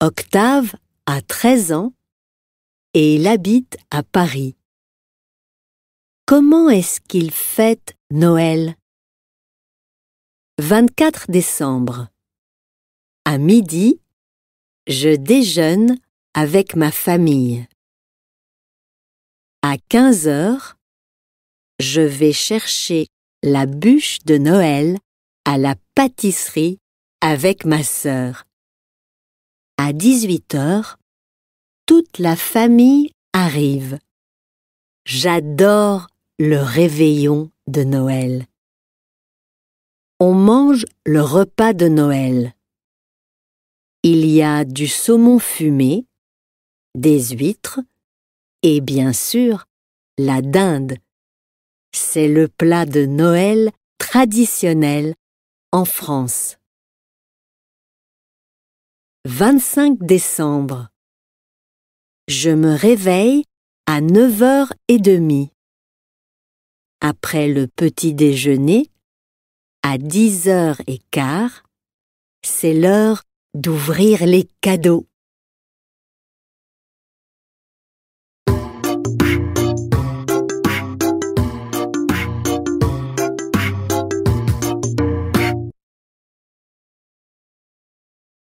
Octave a 13 ans et il habite à Paris. Comment est-ce qu'il fête Noël 24 décembre. À midi, je déjeune avec ma famille. À 15 heures, je vais chercher la bûche de Noël à la pâtisserie avec ma sœur. À 18 heures, toute la famille arrive. J'adore le réveillon de Noël. On mange le repas de Noël. Il y a du saumon fumé, des huîtres et bien sûr la dinde. C'est le plat de Noël traditionnel en France. 25 décembre. Je me réveille à 9h30. Après le petit déjeuner, à 10h15, c'est l'heure d'ouvrir les cadeaux.